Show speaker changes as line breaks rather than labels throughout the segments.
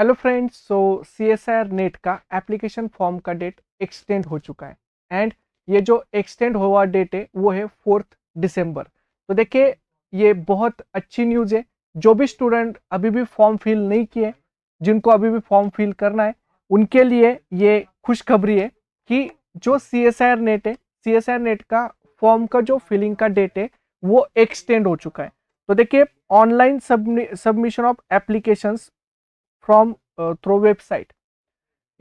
hello friends so C S I R NET का application form का date extend हो चुका है एंड ये जो एक्सटेंड हुआ डेट है वो है फोर्थ दिसंबर तो देखिए ये बहुत अच्छी न्यूज़ है जो भी स्टूडेंट अभी भी फॉर्म फिल नहीं किए जिनको अभी भी फॉर्म फिल करना है उनके लिए ये खुशखबरी है कि जो C S I R NET है C S I R NET का फॉर्म का जो फिलिंग का डेट है वो एक्सटेंड हो चुका है तो देखिए online submission of applications from through website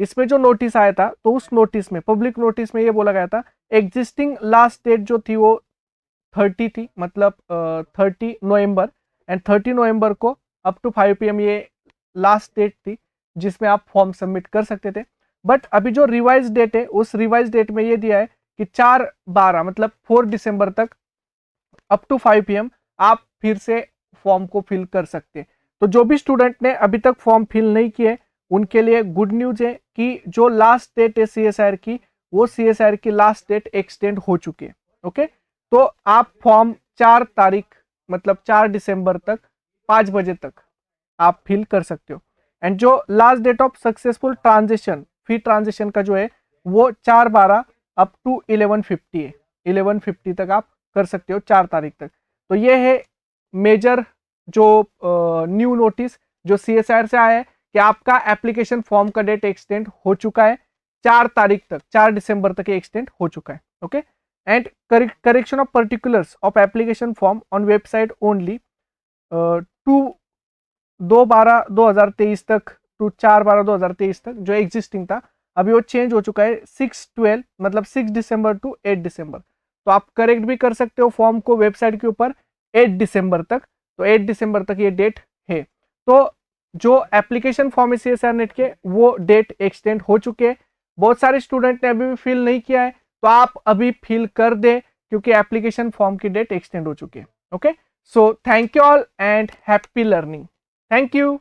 इसमें जो नोटिस आया था तो उस नोटिस में पब्लिक नोटिस में ये बोला गया था एग्जिस्टिंग लास्ट डेट जो थी वो थर्टी थी मतलब थर्टी uh, नवंबर एंड थर्टी नवंबर को अप टू फाइव पी ये लास्ट डेट थी जिसमें आप फॉर्म सबमिट कर सकते थे बट अभी जो रिवाइज डेट है उस रिवाइज डेट में ये दिया है कि चार बारह मतलब फोर दिसंबर तक अप टू फाइव पी आप फिर से फॉर्म को फिल कर सकते हैं तो जो भी स्टूडेंट ने अभी तक फॉर्म फिल नहीं किए उनके लिए गुड न्यूज है कि जो लास्ट डेट है आर की वो सीएसआर की लास्ट डेट एक्सटेंड हो चुकी है ओके तो आप फॉर्म चार तारीख मतलब चार दिसंबर तक पाँच बजे तक आप फिल कर सकते हो एंड जो last date of successful transaction fee transaction का जो है वो चार बारह अप टू इलेवन फिफ्टी है इलेवन फिफ्टी तक आप कर सकते हो चार तारीख तक तो ये है मेजर जो न्यू नोटिस जो सी से आया है कि आपका एप्लीकेशन फॉर्म का डेट एक्सटेंड हो चुका है चार तारीख तक चार दिसंबर तक एक्सटेंड हो चुका है okay and correction of particulars of application form on website only to दो बारह दो हज़ार तेईस तक टू चार बारह दो हज़ार तेईस तक जो एग्जिस्टिंग था अभी वो चेंज हो चुका है सिक्स ट्वेल्व मतलब सिक्स दिसंबर टू एट दिसंबर तो आप करेक्ट भी कर सकते हो फॉर्म को वेबसाइट के ऊपर एट दिसंबर तक तो 8 दिसंबर तक ये डेट है तो जो एप्लीकेशन फॉर्म है सी नेट के वो डेट एक्सटेंड हो चुके हैं बहुत सारे स्टूडेंट ने अभी भी फिल नहीं किया है तो आप अभी फिल कर दें क्योंकि एप्लीकेशन फॉर्म की डेट एक्सटेंड हो चुकी है okay so thank you all and happy learning thank you